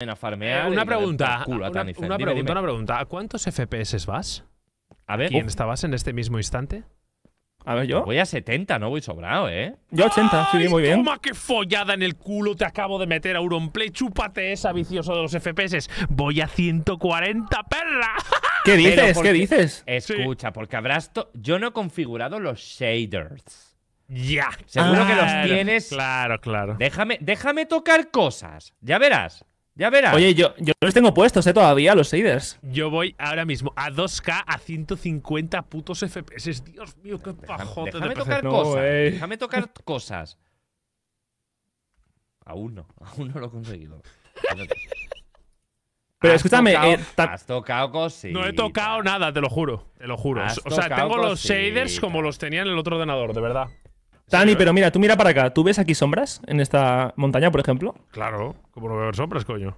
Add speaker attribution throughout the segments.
Speaker 1: Eh, una pregunta. Una, pregunta ¿A cuántos FPS vas? A ver. ¿Quién estabas en este mismo instante? A ver, yo. Voy a 70, no voy sobrado, ¿eh? Yo 80, sí, muy bien. Toma, qué follada en el culo te acabo de meter a Auronplay. Chúpate esa vicioso de los FPS. Voy a 140, perra.
Speaker 2: ¿Qué dices? ¿Qué dices?
Speaker 1: Escucha, porque habrás. Yo no he configurado los shaders. Ya. Seguro que los ah, tienes. Claro, claro. Déjame, déjame tocar cosas. Ya verás. Ya verás. Oye, yo, yo los tengo puestos ¿eh? todavía, los shaders. Yo voy ahora mismo a 2K a 150 putos FPS. Dios mío, qué pajote. Déjame, tocar cosas. Déjame tocar cosas. Aún no. Aún no lo he conseguido. Pero escúchame. Eh, has tocado cosas. No he tocado nada, te lo juro. Te lo juro. o sea, tengo los shaders como los tenía en el otro ordenador, de verdad. Tani, pero mira, tú mira para acá. ¿Tú ves aquí sombras en esta montaña, por ejemplo? Claro, como no veo sombras, coño.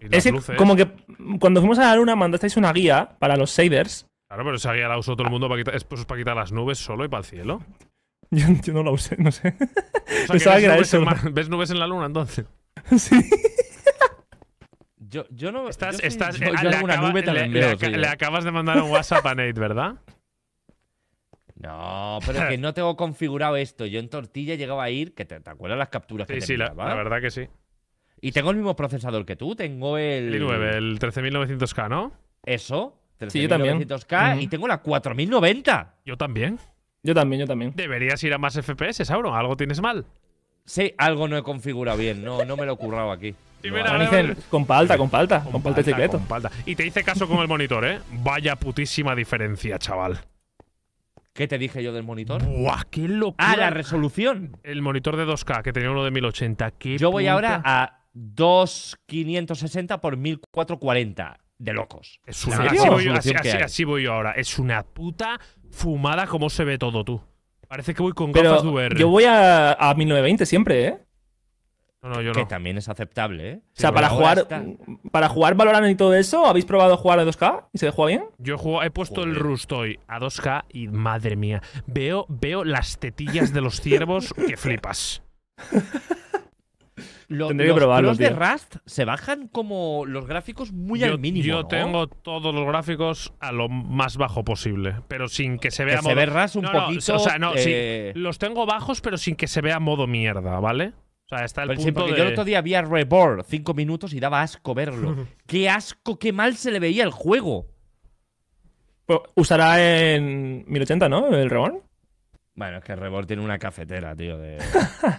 Speaker 1: es como que mm, cuando fuimos a la luna mandasteis una guía para los shaders. Claro, pero esa guía la usó todo el mundo para quitar, pues, las nubes solo y para el cielo. Yo, no la usé, no sé. que ves, nubes ¿Ves nubes en la luna entonces? sí. Yo, no. Estás, estás, le acabas de mandar un WhatsApp a Nate, ¿verdad? No, pero es que no tengo configurado esto. Yo en tortilla llegaba a ir, que te, acuerdas las capturas sí, que te Sí, la, verdad que sí. Y tengo el mismo procesador que tú, tengo el... El 9, el 13900K, ¿no? Eso, sí, yo también. y tengo la 4090. Yo también. Yo también, yo también. Deberías ir a más FPS, Sauro. algo tienes mal. Sí, algo no he configurado bien, no, no me lo he currado aquí. Y dicen, con palta, con palta, con palta, con Y te hice caso con el monitor, ¿eh? Vaya putísima diferencia, chaval. ¿Qué te dije yo del monitor? ¡Buah, qué locura! ¡Ah, la resolución! El monitor de 2K, que tenía uno de 1080. ¿Qué yo voy ahora a 2560 por 1440 de locos. Es una así voy, yo, así, voy ahora. Es una puta fumada como se ve todo tú. Parece que voy con gafas de VR. Yo voy a, a 1920 siempre, ¿eh? No, que también es aceptable, ¿eh? o sea, para jugar, para jugar Valorant y todo eso, ¿habéis probado jugar a 2K? ¿Y se juega bien? Yo he puesto el el Rustoy a 2K y madre mía, veo, veo las tetillas de los ciervos que flipas. Lo, Tendré que probarlo, los de Rust se bajan como los gráficos muy al mínimo. Yo tengo todos los gráficos a lo más bajo posible, pero sin que se vea que Se ve Rust un poquito. Eh, los tengo bajos, pero sin que se vea modo mierda, ¿vale? O sea, está el punto Yo el otro día vi a Reborn cinco minutos y daba asco verlo. ¡Qué asco! ¡Qué mal se le veía el juego! Pues, usará en 1080, ¿no? El Reborn. Bueno, es que Reborn tiene una cafetera, tío. De...